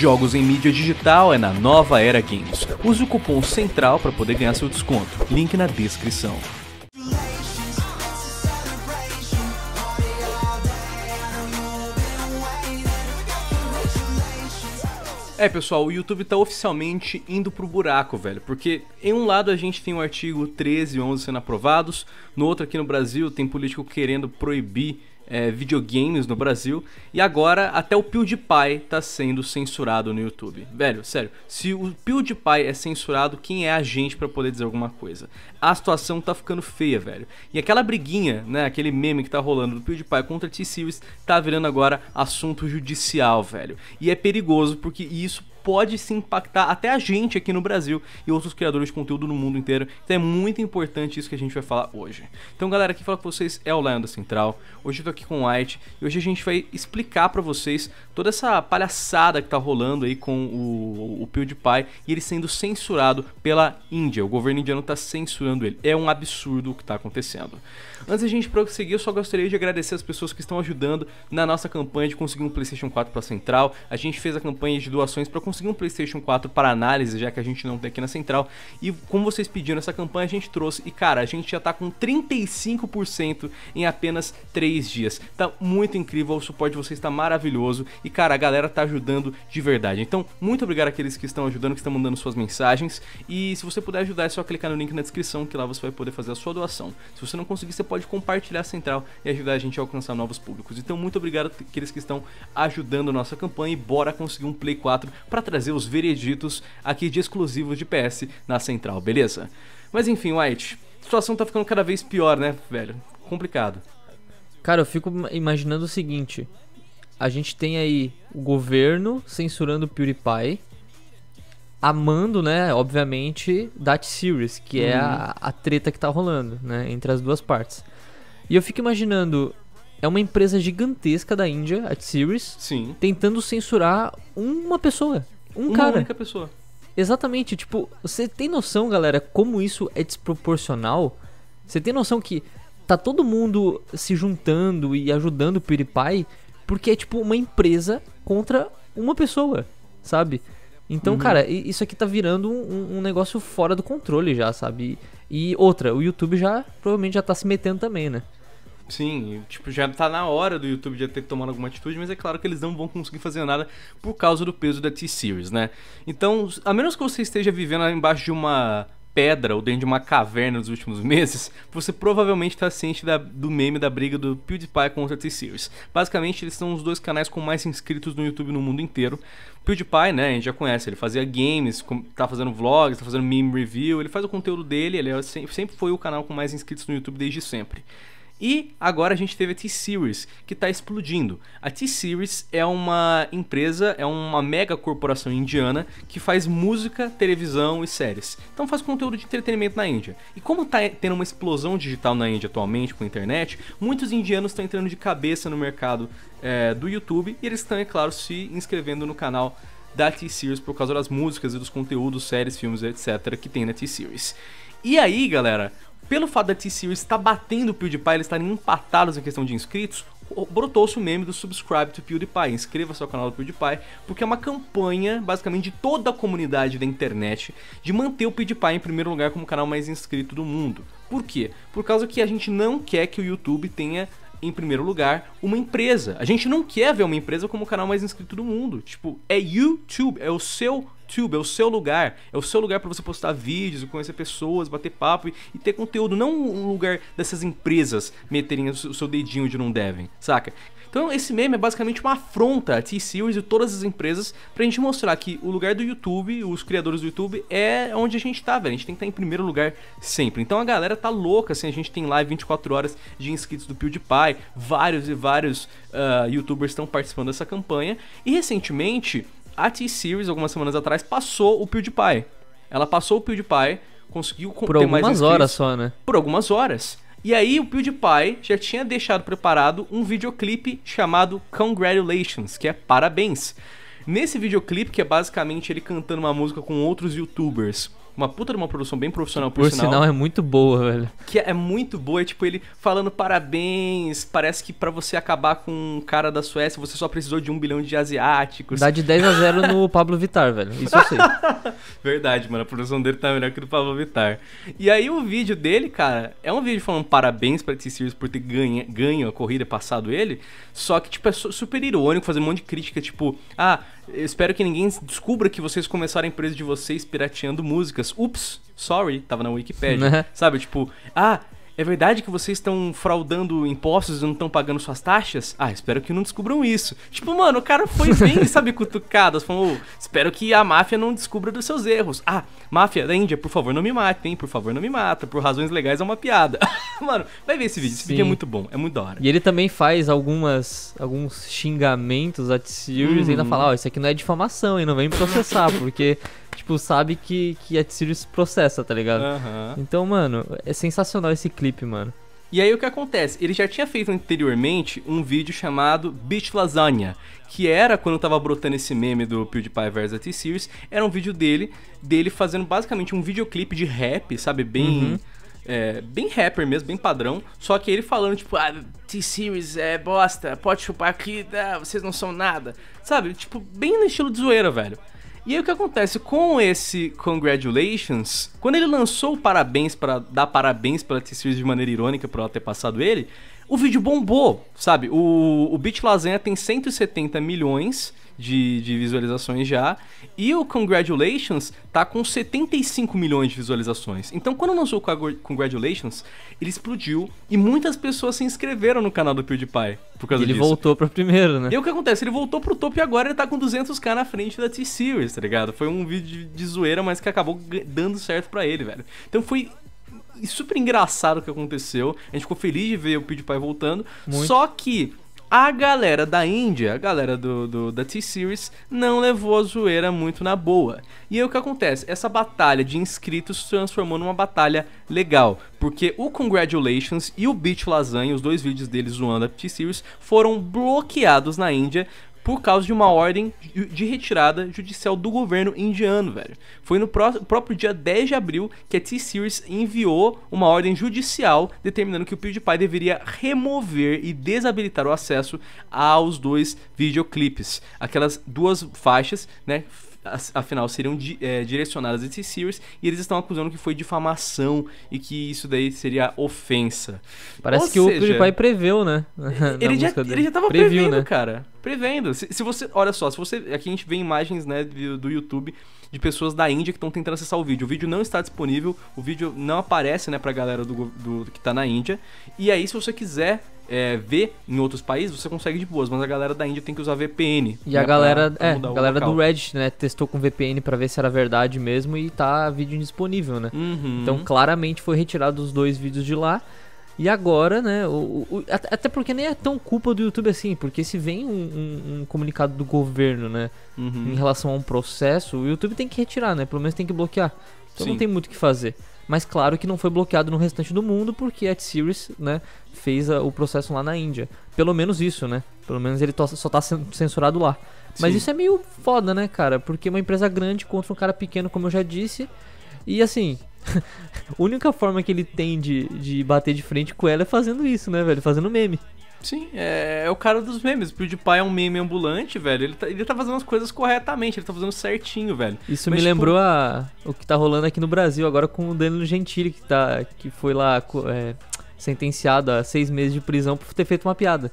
Jogos em mídia digital é na Nova Era Games. Use o cupom CENTRAL para poder ganhar seu desconto. Link na descrição. É, pessoal, o YouTube tá oficialmente indo pro buraco, velho. Porque em um lado a gente tem o artigo 13 e 11 sendo aprovados, no outro aqui no Brasil tem político querendo proibir é, videogames no Brasil. E agora até o PewDiePie tá sendo censurado no YouTube. Velho, sério, se o PewDiePie é censurado, quem é a gente para poder dizer alguma coisa? A situação tá ficando feia, velho. E aquela briguinha, né, aquele meme que tá rolando do PewDiePie contra T-Series tá virando agora assunto judicial, velho. E é perigoso porque isso pode se impactar até a gente aqui no Brasil e outros criadores de conteúdo no mundo inteiro. Então é muito importante isso que a gente vai falar hoje. Então, galera, aqui fala com vocês é o Lion da Central. Hoje eu tô aqui com o White e hoje a gente vai explicar para vocês toda essa palhaçada que tá rolando aí com o, o PewDiePie e ele sendo censurado pela Índia. O governo indiano tá censurando ele. É um absurdo o que tá acontecendo. Antes a gente prosseguir, eu só gostaria de agradecer as pessoas que estão ajudando na nossa campanha de conseguir um PlayStation 4 para Central. A gente fez a campanha de doações para conseguir um PlayStation 4 para análise, já que a gente não tem aqui na central. E como vocês pediram essa campanha, a gente trouxe. E cara, a gente já tá com 35% em apenas 3 dias. Tá muito incrível, o suporte de vocês tá maravilhoso. E cara, a galera tá ajudando de verdade. Então, muito obrigado àqueles que estão ajudando, que estão mandando suas mensagens. E se você puder ajudar, é só clicar no link na descrição, que lá você vai poder fazer a sua doação. Se você não conseguir, você pode compartilhar a central e ajudar a gente a alcançar novos públicos. Então, muito obrigado àqueles que estão ajudando a nossa campanha e bora conseguir um Play 4 para para trazer os vereditos aqui de exclusivo de PS na central, beleza? Mas enfim, White, a situação tá ficando cada vez pior, né, velho? Complicado. Cara, eu fico imaginando o seguinte: a gente tem aí o governo censurando o PewDiePie, amando, né, obviamente, That Series, que hum. é a, uhum. a treta que tá rolando, né, entre as duas partes. E eu fico imaginando é uma empresa gigantesca da Índia, a T-Series, Sim. tentando censurar uma pessoa. Um uma cara. Uma única pessoa. Exatamente. Tipo, você tem noção, galera, como isso é desproporcional? Você tem noção que tá todo mundo se juntando e ajudando o PewDiePie porque é tipo uma empresa contra uma pessoa, sabe? Então, uhum. cara, isso aqui tá virando um, um, negócio fora do controle já, sabe? E, e outra, o YouTube já provavelmente já tá se metendo também, né? Sim, tipo, já tá na hora do YouTube já ter tomado alguma atitude, mas é claro que eles não vão conseguir fazer nada por causa do peso da T-Series, né? Então, a menos que você esteja vivendo embaixo de uma pedra ou dentro de uma caverna nos últimos meses, você provavelmente está ciente da, do meme da briga do PewDiePie contra a T-Series. Basicamente, eles são os dois canais com mais inscritos no YouTube no mundo inteiro. PewDiePie, né, a gente já conhece, ele fazia games, tá fazendo vlogs, tá fazendo meme review, ele faz o conteúdo dele, ele é sempre foi o canal com mais inscritos no YouTube desde sempre. E agora a gente teve a T-Series, que está explodindo. A T-Series é uma empresa, é uma mega corporação indiana que faz música, televisão e séries. Então faz conteúdo de entretenimento na Índia. E como está tendo uma explosão digital na Índia atualmente com a internet, muitos indianos estão entrando de cabeça no mercado é, do YouTube e eles estão, é claro, se inscrevendo no canal da T-Series por causa das músicas e dos conteúdos, séries, filmes, etc. que tem na T-Series. E aí, galera, pelo fato da T-Series estar tá batendo o PewDiePie, eles estarem empatados em questão de inscritos, brotou-se o meme do Subscribe to PewDiePie, inscreva-se ao canal do PewDiePie, porque é uma campanha, basicamente, de toda a comunidade da internet de manter o PewDiePie em primeiro lugar como o canal mais inscrito do mundo. Por quê? Por causa que a gente não quer que o YouTube tenha em primeiro lugar, uma empresa. A gente não quer ver uma empresa como o canal mais inscrito do mundo. Tipo, é YouTube, é o seu Tube, é o seu lugar. É o seu lugar para você postar vídeos, conhecer pessoas, bater papo e, e, ter conteúdo. Não um lugar dessas empresas meterem o seu dedinho onde não devem, saca? Então esse meme é basicamente uma afronta a T-Series e todas as empresas pra gente mostrar que o lugar do YouTube, os criadores do YouTube, é onde a gente tá, velho. A gente tem que estar tá em primeiro lugar sempre. Então a galera tá louca, assim, a gente tem live 24 horas de inscritos do PewDiePie, vários e vários uh, youtubers estão participando dessa campanha. E recentemente, a T-Series, algumas semanas atrás, passou o PewDiePie. Ela passou o PewDiePie, conseguiu Por algumas horas só, né? Por algumas horas. E aí o PewDiePie já tinha deixado preparado um videoclipe chamado Congratulations, que é parabéns. Nesse videoclipe, que é basicamente ele cantando uma música com outros youtubers uma puta de uma produção bem profissional, por, por sinal. sinal é muito boa, velho. Que é muito boa, é tipo ele falando parabéns, parece que para você acabar com um cara da Suécia, você só precisou de um bilhão de asiáticos. Dá de 10 a 0 no Pablo Vittar, velho. Isso eu sei. Verdade, mano. A produção dele tá melhor que do Pablo Vittar. E aí o vídeo dele, cara, é um vídeo falando parabéns pra TC Series por ter ganha, ganho a corrida, passado ele. Só que, tipo, é super irônico, fazer um monte de crítica, tipo, ah, Espero que ninguém descubra que vocês começaram a empresa de vocês pirateando músicas. Ups, sorry, tava na Wikipedia. Né? Sabe, tipo, ah, é verdade que vocês estão fraudando impostos e não estão pagando suas taxas? Ah, espero que não descubram isso. Tipo, mano, o cara foi bem, sabe, cutucado. Falou, espero que a máfia não descubra dos seus erros. Ah, máfia da Índia, por favor, não me matem, por favor, não me mata. Por razões legais é uma piada. mano, vai ver esse vídeo. Esse Sim. vídeo é muito bom, é muito da hora. E ele também faz algumas alguns xingamentos a t hum. e ainda uhum. fala, ó, oh, isso aqui não é difamação, hein? não vem me processar, porque tipo, sabe que, que a series processa, tá ligado? Uhum. Então, mano, é sensacional esse clipe, mano. E aí o que acontece? Ele já tinha feito anteriormente um vídeo chamado Beach Lasagna, que era quando tava brotando esse meme do PewDiePie vs T-Series, era um vídeo dele, dele fazendo basicamente um videoclipe de rap, sabe, bem uhum. é, bem rapper mesmo, bem padrão, só que ele falando tipo, ah, T-Series é bosta, pode chupar aqui, ah, vocês não são nada. Sabe? Tipo, bem no estilo de zoeira, velho. E aí o que acontece com esse Congratulations? Quando ele lançou o parabéns para dar parabéns para T-Series de maneira irônica por ela ter passado ele, o vídeo bombou, sabe? O, o Beat Lasanha tem 170 milhões de, de, visualizações já. E o Congratulations tá com 75 milhões de visualizações. Então, quando lançou o Congratulations, ele explodiu e muitas pessoas se inscreveram no canal do PewDiePie por causa ele disso. Ele voltou pro primeiro, né? E o que acontece? Ele voltou pro topo e agora ele tá com 200k na frente da T-Series, tá ligado? Foi um vídeo de, de zoeira, mas que acabou dando certo para ele, velho. Então, foi super engraçado o que aconteceu. A gente ficou feliz de ver o PewDiePie voltando. Muito. Só que a galera da Índia, a galera do, do da T-Series, não levou a zoeira muito na boa. E aí o que acontece? Essa batalha de inscritos se transformou numa batalha legal. Porque o Congratulations e o Beach Lasanha, os dois vídeos deles zoando a T-Series, foram bloqueados na Índia por causa de uma ordem de retirada judicial do governo indiano, velho. Foi no pró próprio dia 10 de abril que a T-Series enviou uma ordem judicial determinando que o PewDiePie deveria remover e desabilitar o acesso aos dois videoclipes, aquelas duas faixas, né, afinal seriam di é, direcionadas a esses series e eles estão acusando que foi difamação e que isso daí seria ofensa. Parece Ou que seja, o PewDiePie preveu, né? ele, já, ele já tava prevendo, né? cara. Prevendo. Se, se, você, olha só, se você, aqui a gente vê imagens, né, do, do YouTube de pessoas da Índia que estão tentando acessar o vídeo. O vídeo não está disponível, o vídeo não aparece, né, pra galera do, do que tá na Índia. E aí, se você quiser é, em outros países, você consegue de boas, mas a galera da Índia tem que usar VPN. E né, a galera, pra, pra é, a galera do Reddit, né, testou com VPN para ver se era verdade mesmo e tá vídeo indisponível, né? Uhum. Então claramente foi retirado os dois vídeos de lá. E agora, né? O, o, até porque nem é tão culpa do YouTube assim, porque se vem um, um, um comunicado do governo, né? Uhum. Em relação a um processo, o YouTube tem que retirar, né? Pelo menos tem que bloquear. Então Sim. não tem muito o que fazer. Mas claro que não foi bloqueado no restante do mundo porque a T-Series, né, fez a, o processo lá na Índia. Pelo menos isso, né? Pelo menos ele só tá censurado lá. Mas Sim. isso é meio foda, né, cara? Porque uma empresa grande contra um cara pequeno, como eu já disse. E assim, a única forma que ele tem de, de bater de frente com ela é fazendo isso, né, velho? Fazendo meme. Sim, é, é, o cara dos memes. O PewDiePie é um meme ambulante, velho. Ele tá, ele tá fazendo as coisas corretamente, ele tá fazendo certinho, velho. Isso Mas, me tipo... lembrou a, o que tá rolando aqui no Brasil agora com o Danilo Gentili, que, tá, que foi lá é, sentenciado a seis meses de prisão por ter feito uma piada.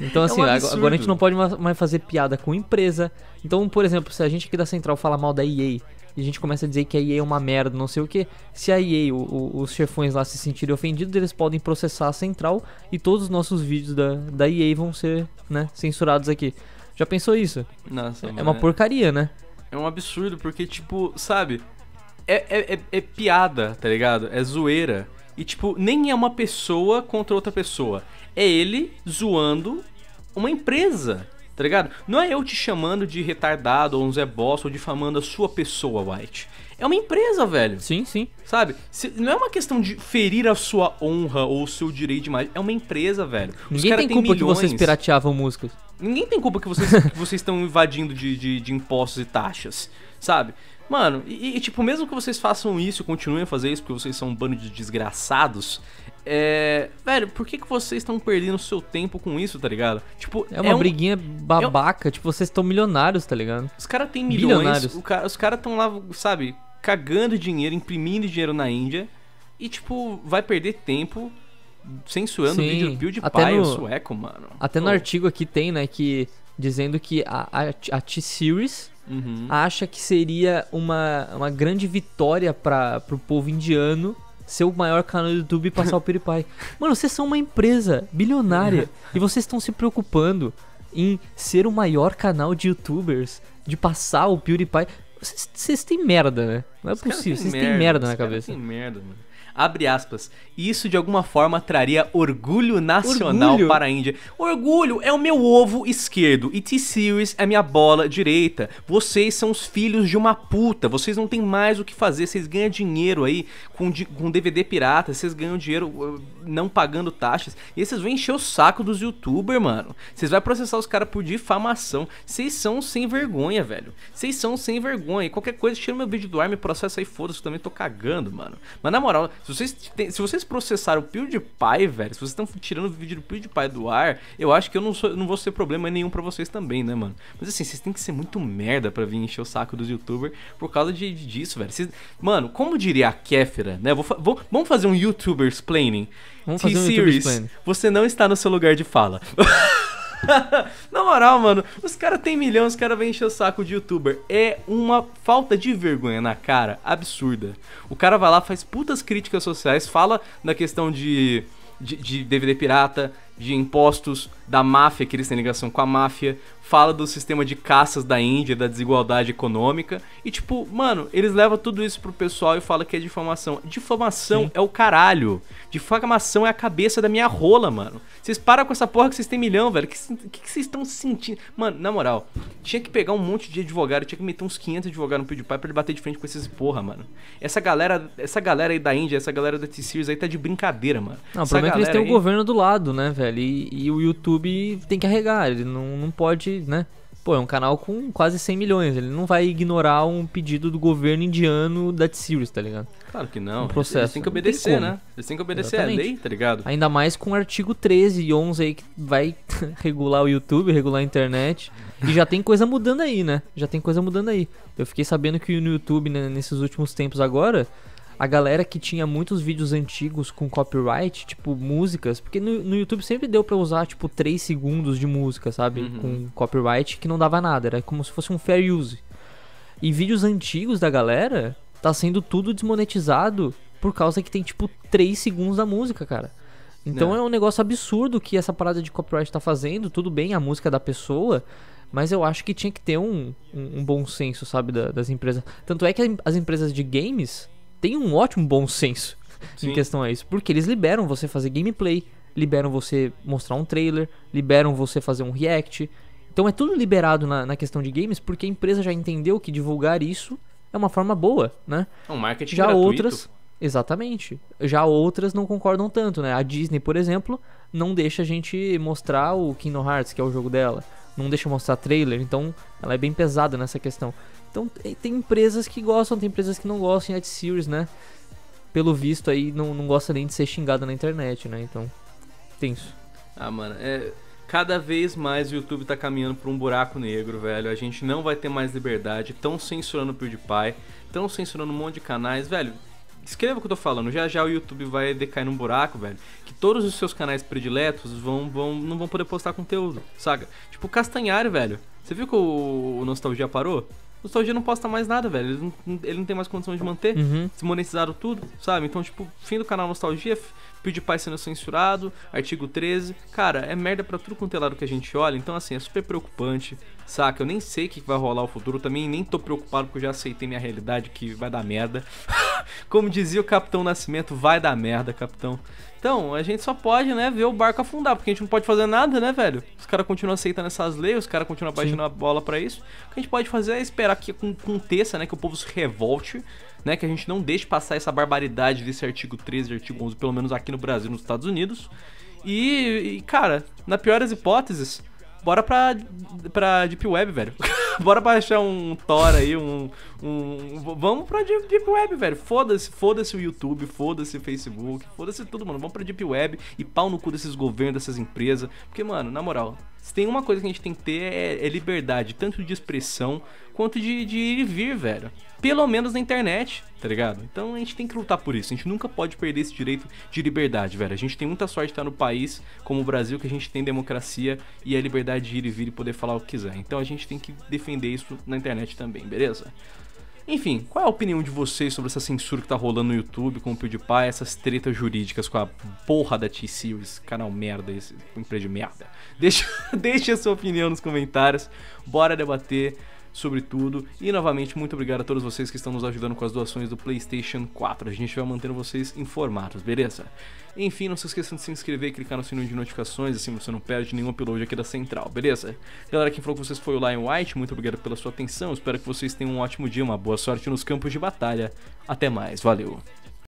Então, assim, é um assim, agora a gente não pode mais fazer piada com empresa. Então, por exemplo, se a gente aqui da Central falar mal da EA e a gente começa a dizer que a EA é uma merda, não sei o que. Se a EA, o, o, os chefões lá se sentirem ofendidos, eles podem processar a central e todos os nossos vídeos da, da EA vão ser né, censurados aqui. Já pensou isso? Nossa, é uma é. porcaria, né? É um absurdo, porque, tipo, sabe? É, é, é, é piada, tá ligado? É zoeira. E, tipo, nem é uma pessoa contra outra pessoa. É ele zoando uma empresa tá ligado? Não é eu te chamando de retardado ou um Zé Boss ou difamando a sua pessoa, White. É uma empresa, velho. Sim, sim. Sabe? Se, não é uma questão de ferir a sua honra ou o seu direito de imagem. É uma empresa, velho. Ninguém tem, tem culpa milhões. que vocês pirateavam músicas. Ninguém tem culpa que vocês, que vocês estão invadindo de, de, de impostos e taxas, sabe? Mano, e, e, tipo, mesmo que vocês façam isso, continuem a fazer isso, porque vocês são um bando de desgraçados, é. Velho, por que, que vocês estão perdendo seu tempo com isso, tá ligado? Tipo, é uma é um... briguinha babaca, é um... tipo, vocês estão milionários, tá ligado? Os caras têm milhões, cara, os caras estão lá, sabe, cagando dinheiro, imprimindo dinheiro na Índia, e, tipo, vai perder tempo censurando Sim, o vídeo do PewDiePie, até no, sueco, mano. Até Pô. no artigo aqui tem, né, que. Dizendo que a, a, a T-Series uhum. acha que seria uma, uma grande vitória para o povo indiano ser o maior canal do YouTube e passar o PewDiePie. Mano, vocês são uma empresa bilionária e vocês estão se preocupando em ser o maior canal de YouTubers, de passar o PewDiePie. Vocês têm merda, né? Não é Os possível, vocês têm merda, merda na cabeça. Têm merda, mano. Abre aspas. Isso de alguma forma traria orgulho nacional orgulho? para a Índia. Orgulho é o meu ovo esquerdo e T-Series é minha bola direita. Vocês são os filhos de uma puta. Vocês não têm mais o que fazer. Vocês ganham dinheiro aí com, com DVD pirata. Vocês ganham dinheiro uh, não pagando taxas. E vocês vão encher o saco dos youtubers, mano. Vocês vão processar os caras por difamação. Vocês são sem vergonha, velho. Vocês são sem vergonha. E qualquer coisa, tira meu vídeo do ar, me processa aí, foda-se. Também tô cagando, mano. Mas na moral, se vocês, tem, se vocês processaram o PewDiePie, velho, se vocês estão tirando o vídeo do PewDiePie do ar, eu acho que eu não, sou, não vou ser problema nenhum para vocês também, né, mano? Mas assim, vocês têm que ser muito merda para vir encher o saco dos youtubers por causa de, disso, velho. mano, como diria a Kéfera, né? Vou, vou, vamos fazer um youtuber explaining. Vamos T fazer um series, você não está no seu lugar de fala. Na moral, mano, os caras tem milhões os caras vêm encher o saco de youtuber. É uma falta de vergonha na cara absurda. O cara vai lá, faz putas críticas sociais, fala na questão de, de, de DVD pirata, de impostos, da máfia, que eles têm ligação com a máfia, fala do sistema de caças da Índia, da desigualdade econômica, e tipo, mano, eles levam tudo isso pro pessoal e fala que é difamação. Difamação Sim. é o caralho. Difamação é a cabeça da minha rola, mano. Vocês param com essa porra que vocês têm milhão, velho. O que vocês estão sentindo? Mano, na moral, tinha que pegar um monte de advogado, tinha que meter uns 500 advogados no PewDiePie pra ele bater de frente com esses porra, mano. Essa galera, essa galera aí da Índia, essa galera da T-Series aí tá de brincadeira, mano. Não, o problema é que eles têm aí... o governo do lado, né, velho? E, o YouTube tem que arregar, ele não, não pode, né? Pô, é um canal com quase 100 milhões, ele não vai ignorar um pedido do governo indiano da T-Series, tá ligado? Claro que não. Um processo. Eles têm que obedecer, tem né? Eles têm que obedecer Exatamente. à lei, tá ligado? Ainda mais com o artigo 13 e 11 aí que vai regular o YouTube, regular a internet. E já tem coisa mudando aí, né? Já tem coisa mudando aí. Eu fiquei sabendo que no YouTube, né, nesses últimos tempos agora, a galera que tinha muitos vídeos antigos com copyright, tipo músicas, porque no, no YouTube sempre deu para usar tipo 3 segundos de música, sabe? Uhum. Com copyright que não dava nada, era como se fosse um fair use. E vídeos antigos da galera tá sendo tudo desmonetizado por causa que tem tipo 3 segundos da música, cara. Então não. É. é um negócio absurdo que essa parada de copyright tá fazendo, tudo bem, a música é da pessoa, mas eu acho que tinha que ter um, um, um bom senso, sabe, da, das empresas. Tanto é que as empresas de games tem um ótimo bom senso Sim. em questão a isso. Porque eles liberam você fazer gameplay, liberam você mostrar um trailer, liberam você fazer um react. Então é tudo liberado na, na questão de games porque a empresa já entendeu que divulgar isso é uma forma boa, né? É um marketing já gratuito. outras Exatamente. Já outras não concordam tanto, né? A Disney, por exemplo, não deixa a gente mostrar o Kingdom Hearts, que é o jogo dela. Não deixa mostrar trailer, então ela é bem pesada nessa questão. Então tem empresas que gostam, tem empresas que não gostam em series, né? Pelo visto aí não, não gosta nem de ser xingada na internet, né? Então, tem isso. Ah, mano, é, cada vez mais o YouTube tá caminhando para um buraco negro, velho. A gente não vai ter mais liberdade, tão censurando o PewDiePie, tão censurando um monte de canais, velho. Escreva o que eu tô falando, já já o YouTube vai decair num buraco, velho. Que todos os seus canais prediletos vão, vão não vão poder postar conteúdo, saca? Tipo, Castanhari, velho. Você viu que o, o Nostalgia parou? Nostalgia não posta mais nada, velho. Ele não, ele não tem mais condição de uhum. manter. Uhum. monetizaram tudo, sabe? Então, tipo, fim do canal Nostalgia, PewDiePie sendo censurado, artigo 13. Cara, é merda pra tudo quanto é lado que a gente olha, então assim, é super preocupante, saca? Eu nem sei o que vai rolar o futuro, também nem tô preocupado porque eu já aceitei minha realidade que vai dar merda. Como dizia o Capitão Nascimento, vai dar merda, capitão. Então, a gente só pode, né, ver o barco afundar, porque a gente não pode fazer nada, né, velho? Os caras continuam aceitando essas leis, os caras continuam baixando a bola para isso. O que a gente pode fazer é esperar que aconteça, né, que o povo se revolte, né? Que a gente não deixe passar essa barbaridade desse artigo 13 e artigo 11, pelo menos aqui no Brasil nos Estados Unidos. E, e cara, na pior das hipóteses, bora pra, pra Deep Web, velho. bora baixar um Thor aí, um, um, vamos pra Deep Web, velho. Foda-se, foda-se o YouTube, foda-se o Facebook, foda-se tudo, mano. Vamos pra Deep Web e pau no cu desses governos, dessas empresas. Porque, mano, na moral, se tem uma coisa que a gente tem que ter é, é liberdade, tanto de expressão quanto de, de ir e vir, velho. Pelo menos na internet, tá ligado? Então a gente tem que lutar por isso. A gente nunca pode perder esse direito de liberdade, velho. A gente tem muita sorte de estar no país como o Brasil, que a gente tem democracia e a liberdade de ir e vir e poder falar o que quiser. Então a gente tem que defender isso na internet também, beleza? Enfim, qual é a opinião de vocês sobre essa censura que tá rolando no YouTube com o PewDiePie, essas tretas jurídicas com a porra da T-Series, canal merda, esse empresa de merda? Deixa, deixa a sua opinião nos comentários, bora debater sobre tudo. E novamente, muito obrigado a todos vocês que estão nos ajudando com as doações do PlayStation 4. A gente vai mantendo vocês informados, beleza? Enfim, não se esqueçam de se inscrever e clicar no sininho de notificações, assim você não perde nenhum upload aqui da central, beleza? Galera, quem falou com vocês foi o Lion White, muito obrigado pela sua atenção. Espero que vocês tenham um ótimo dia, uma boa sorte nos campos de batalha. Até mais, valeu!